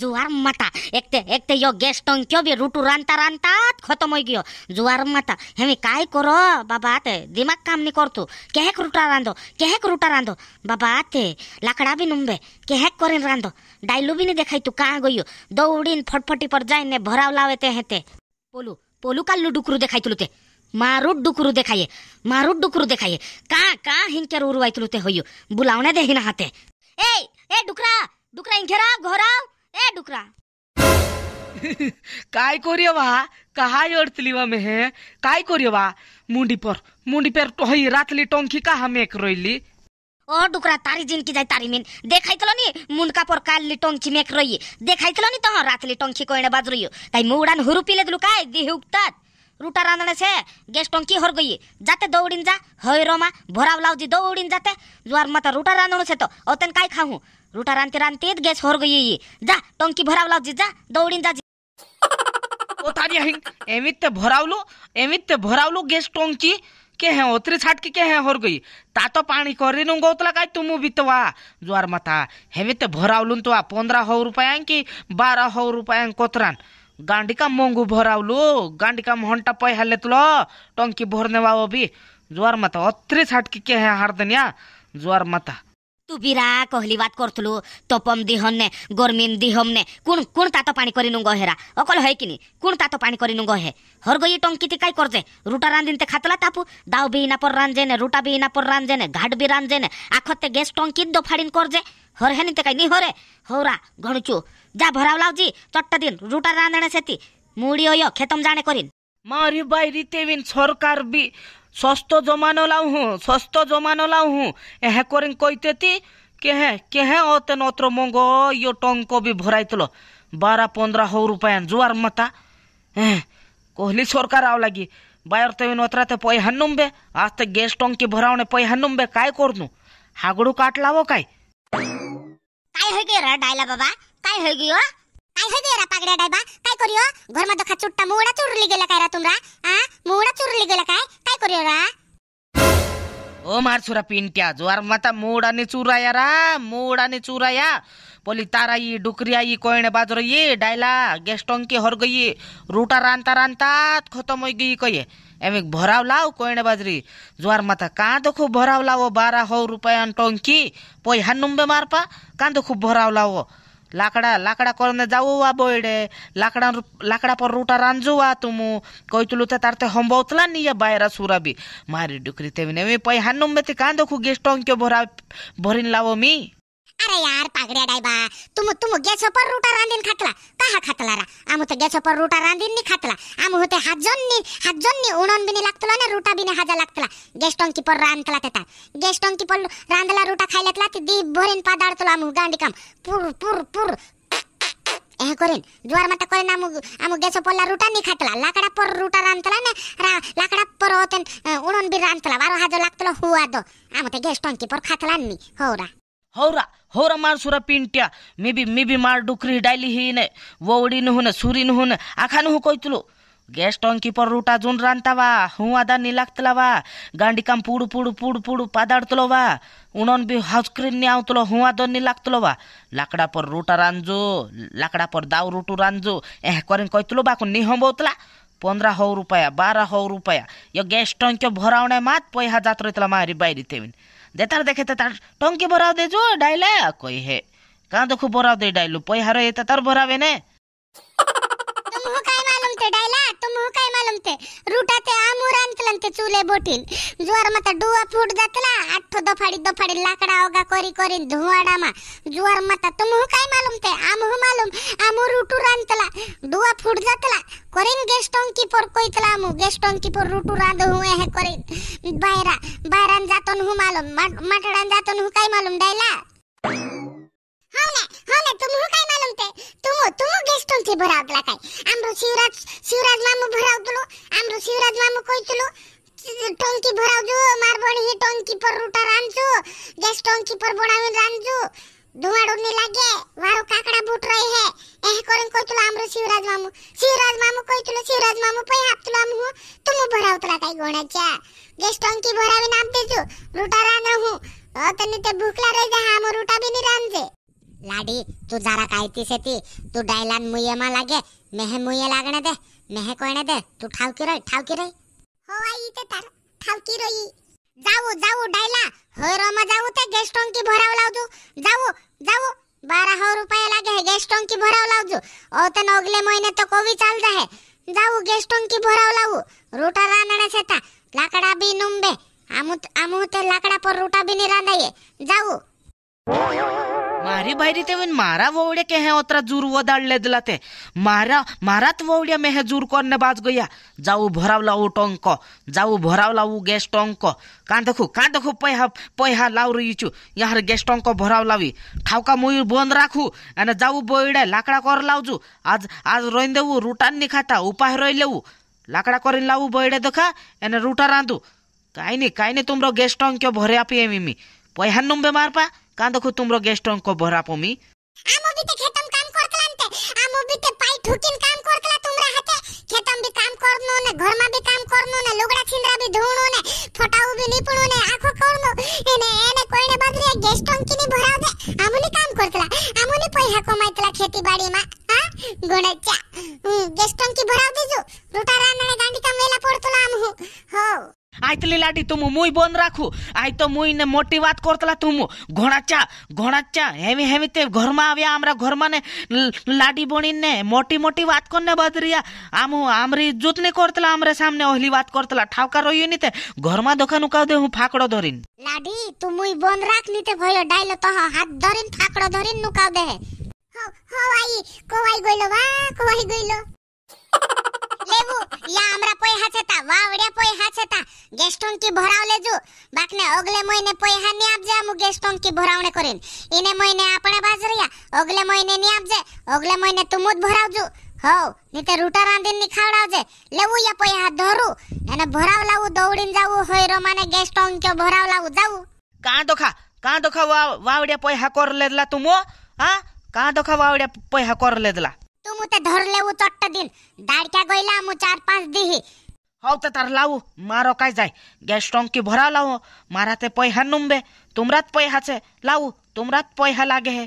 જુવાર માતા એકતે એકતે યો ગેસ ટંક્યો બી રૂટુ રાંતા રાંતા જ ખતમ હોઈ ગયો જુવાર માતા હેમી કાંઈ કરો બાબા તે દિમાગ કામ નહીં કરતું કેહેક રૂટા રાંધો કેહેક રૂટા રાંધો બાબા તે લાકડા બી નુંબે કેહેક કરીને રાંધો ડાયલું બી નહીં દેખાય તું કાં ગયો દોડીને ફટફટી પર જાય ને ભરાવ લાવે તે હેતે પોલું પોલું કાલનું ડુકરું દેખાય તું તે મારું ડુકરું દેખાય મારું ડુકરું દેખાય કાં કાં હિંકેર ઉરવાય તું તે હોયું બોલાવને દે હિના હાથે એ એ ડુકરા ડુકરા હિંખેરા ઘોરાવ डुकरा काय कोरियवा कहा अड़तलीवा में है काय वा मुंडी पर मुंडी पर तो टोही रातली टोंकी का हमें एक रोईली ओ डुकरा तारी जिन की जाय तारी मेन देखाई तलो नी का पर काल ली टोंकी एक रोई देखाई तलो नी तो हाँ रातली टोंकी कोइने बाज रही हो ताई मुड़ान हुरुपीले ले दलु काय देह उक्तात रूटा रांधने से गैस टंकी हर गई जाते दौड़ीन जा हय रोमा भोराव लाउजी दौड़ीन जाते जुआर मत रूटा रांधने से तो औतन काय खाऊं रूटा रांधते रांधते गैस हर गई ये जा टंकी भराव लाउजी जा दौड़ीन जा ओतारी हिंग एमित भरावलो एमित भरावलो गैस टंकी के हैं ओतरी छाट के हैं हर गई ता तो पानी कर रही नूंगा उतला काय बितवा जुआर माता हेमित भरावलून तो पंद्रह हो रुपया की बारह हो रुपया कोतरान गांडिका मोंगू भरावलू गांडिका हंटा पै हल्ले तुला टंकी भरने वाव भी जोर माता अत्री छाटकी के है हारदनिया जोर माता तू बिरा कहली बात करतलु तपम दिहन्ने गर्मीम दिहमने कुण कुण तातो पाणी करिनु गहेरा अकल है किनी कुण तातो पाणी करिनु गहे हर गई टंकी ते काय करते रुटा रांदिन ते खातला तापु दाव भी इना पर रांजेने रुटा भी इना पर रांजेने घाट भी रांजेने आखते गैस टंकी दो फाड़िन करजे हर हेनी ते काय नी हरे होरा घणचू जा भराव लावजी चट्ट दिन रुटा रांधणे सेती मुडी यो खेतम जाणे करीन मारी बाई रितेविन सरकार बी সস্ত জমানো লাউ হুঁ সস্ত জমানো লাউ হুঁ এহে করেন কইতেতি কেহে কেহে অতে নত্র মঙ্গ ইয়ো টঙ্ক বি ভরাইতল বারা পন্দ্রা হৌ রুপায়ন জুয়ার মাতা হ্যাঁ কহলি সরকার আও লাগি বায়র তেমন অতরাতে পয়হা নুমবে আস্তে গ্যাস টঙ্কি ভরাওনে পয়হা নুমবে काय করনু হাগড়ু কাট লাও काय काय হয়ে গে রে ডাইলা বাবা काय होय गियो काय होय गियो रा पागड्या डायबा काय करियो घर मध्ये खा चुट्टा मुडा चुरली गेला काय रा तुमरा आ मुडा चुरली गेला काय काय करियो रा ओ मार सुरा पिंट्या जोर मता मोड आणि चुराया रा मोड आणि चुराया बोली तारा ये डुकरिया ये कोयने बाजरो ये डायला गेस्टोंग के हर गई रूटा रानता रानता खत्म हो गई कोई एम एक भराव लाओ कोयने बाजरी जोर मता कहाँ तो खूब भराव लाओ बारह हो रुपया की पोई हनुम मार पा कहाँ तो खूब भराव लाओ લાકડા લાકડા કોરને જાવવા બોયડે લાકડા લાકડા પર રૂટા રાંજુવા તુમુ કઈતુલું તે તારતે હંબવતલા નીએ બાયરા સુરાબી મારી ડુકરી તેવી નેવી પઈ હાનુમ મેથી કાંદોખુ ગેસ્ટોંક્યો ભરા ભરીન લાવો મી अरे यार पागड्या डायबा तुम तुम गॅस पर रोटा रांदीन खातला का हा खातला रा आम तर गॅस पर रोटा रांदीन नी खातला आम होते हाजोन्नी हाजोन्नी उणन बिनी लागतला ना रोटा बिनी हाजा लागतला गॅस टंकी पर रांदला तेता गॅस टंकी पर रांदला रोटा खायलातला ती दी भरेन पादाडतला आम गांडी काम पुर पुर पुर ଏହା କରେନ୍ ଜୁଆର ମାତା କରେନ୍ ଆମ ଆମ ଗେସ ପଡ଼ିଲା ରୁଟା ନି ଖାତଲା ଲାକଡ଼ା ପର ରୁଟା ରାନ୍ଧଥିଲା ନା ଲାକଡ଼ା ପର ତେନ୍ ଉଣନ ବି ରାନ୍ଧଥିଲା ବାର ହାଜ ଲାଗଥିଲା ହୁଆ ଦ ଆମ ତେ ଗେସ୍ ଟଙ୍କି ପର ଖାତଲା ନି ହଉରା होरा होरा मार सुरा पिंट्या मी बी मार डुकरी डायली ही ने वोडी नुहुन सुरी नुहुन आखा नुहु कोयतलो गॅस टॉंकी पर रूटा जून रांधतावा हुआ दानी लागतला वा गांडिकाम पुडू पुडू पुडू पुडू पादाडतलो वा उणन बी हस्क्रीन आवतलो हुआ दोन्ही लागतलो वा लाकडा पर रूटा रांजो लाकडा पर दाव रूटू रांजो एह करेन कोयतलो बाकून निहंबवतला पंधरा हो रुपया बारह हो रुपया यो गॅस टॉंक्यो भरावणे मात पैहा जात रयतला मारी बायरी तेवीन দেতার দেখে তেতার টঙ্কি বরাও দেজু ডাইলা কই হে কাঁ দেখু বরাও দে ডাইলু পই হারো এ তেতার বরাবে নে आणते रुटा ते आमूर आणतलं ते चुले बोटील जुवार माता डुवा फुट जातला आठ दफाडी दफाडी लाकडा ओगा कोरी कोरी धुवाडा मा जुवार माता तुम काय मालूम ते आम हो मालूम आमू रुटू रांतला डुवा फुट जातला कोरीन गेस्टों की पर कोईतला आमू गेस्टों की पर रुटू रांद हुए है कोरीन बायरा बायरान जातो हु मालूम मटडान जातो हु काय मालूम डायला हो ना हो ना तुम काय मालूम ते तुम तुम गेस्टों की भरावला काय हाम्रो शिवराज शिवराज मामु भराउँदुलो हाम्रो शिवराज मामु कोइतुलो टङ्की भराउँछु मारबडी टङ्की पर रुटा रान्छु ग्यास टङ्की पर बडाउन रान्छु धुवाँ उड्ने लागे वारो काकडा बुट रहे है एह करें कोइतुलो हाम्रो शिवराज मामु शिवराज मामु कोइतुलो शिवराज मामु पै हाप्तुलो हम हो तुम भराउतला काय गोणाच्या ग्यास टङ्की भराविन आप देछु रुटा रान रहु अ तने ते भूखला रह जा हाम्रो रुटा भी नि रान जे लाडी तू जरा कायतीस ती तू डायलान मुये मा लागे मेहे मुये लागणे दे मेहे कोणे दे तू ठावकी रोई ठावकी रोई हो आई ते तार ठावकी रोई जाऊ जाऊ डायला हो रो मा जाऊ ते गेस्ट की भराव लावजू जाऊ जाऊ बारा हो रुपये लागे है गेस्ट की भराव लावजू ओ ते नोगले महिने तो कोवी चाल जाहे जाऊ गेस्ट की भराव लावू रोटा रानणे सेता लाकडा बी नुंबे आमू आमू ते लाकडा पर रोटा बी नी ये जाऊ बारी बारी तेवेन मारा वोवड़े के हैं ओतरा जूर वो दाड़ ले दिला ते मारा मारात वोवड़िया में है जूर करने बाज गया जाऊ भरावला ऊ टोंक जाऊ भरावला ऊ गैस टोंक काँ देखू काँ देखू पैहा पैहा लाउ रहीचु यहाँ गैस टोंक भराव लावी ठावका मयूर बंद राखू एने जाऊ बोइडे लाकड़ा कर लाउजू आज आज रोइन देऊ रूटान नहीं खाता उपाय रोई लेऊ लाकड़ा करीन लाऊ बोइडे देखा एने रूटा रांधू काई नहीं काई नहीं तुमरो गैस टोंक क्यों भरे आप मिमी पैहा नुम बेमार पा দেখো তোমরা গেস্ট অঙ্ক ভরা পমি আমবিতে খেতম কাম করতলানতে আমবিতে পাই ঠুকিন কাম করতলা তুমরা হাতে খেতম বি কাম করনো না ঘরমা বি কাম করনো না লুগড়া ছিন্দরা বি ধুনো না ফটাউ বি নিপণো না আখো করনো এনে এনে কইনে গেস্ট দে আমুনি কাম করতলা আমুনি পয়হা কমাইতলা খেতি বাড়ি মা গেস্ট অঙ্কি রুটা આઈતલી લાડી તું મુઈ બોન રાખું આઈ તો મુઈ ને મોટી વાત કરતલા તું ઘોણાચા ઘોણાચા હેવી હેવી તે ઘરમાં આવ્યા આમરા ઘરમાં ને લાડી બોણીને મોટી મોટી વાત કરને બદરિયા આમ હું આમરી ઇજ્જત ને કરતલા આમરે સામને ઓહલી વાત કરતલા ઠાવકા રહ્યું ની તે ઘરમાં દોકાન ઉકાવ દે હું ફાકડો ધરીન લાડી તું મુઈ બોન રાખ ની તે ભયો ડાયલો તો હાથ ધરીન ફાકડો ધરીન નુકાવ દે હો હો આઈ કોવાઈ ગઈલો વા કોવાઈ ગઈલો લેવું યા આમરા પોય હા છતા વાવડ્યા પોય હા છતા ગેસ્ટોન કી ભરાવ લેજો બાકને અગલે મહિને પોય હા ની આપજે અમુ ગેસ્ટોન કી ભરાવણે કરીન ઇને મહિને આપણે બાજરિયા અગલે મહિને ની આપજે અગલે મહિને તું મુદ ભરાવજો હોવ ની તે રૂટા રાંધીન ની ખાવડાવજે લેવું યા પોય હા ધરું એને ભરાવ લાવું દોડીન જાવું હોય રોમાને ગેસ્ટોન કે ભરાવ લાવું જાવું કાં તો ખા કાં તો ખા વાવડ્યા પોય હા કર લેદલા તું મો હા કાં તો ખા વાવડ્યા પોય હા કર લેદલા তুমুতে ধরলে ও চট্টা দিন দাঁড়কা গইলা মু চার পাঁচ দিহি হও তে তার লাউ মা রকাই যায় গ্যাস টঙ্কি ভরা লাউ মারাতে পয়হা নুমবে তোমরাত পয়হাছে লাউ তোমরাত পয়হা লাগে হে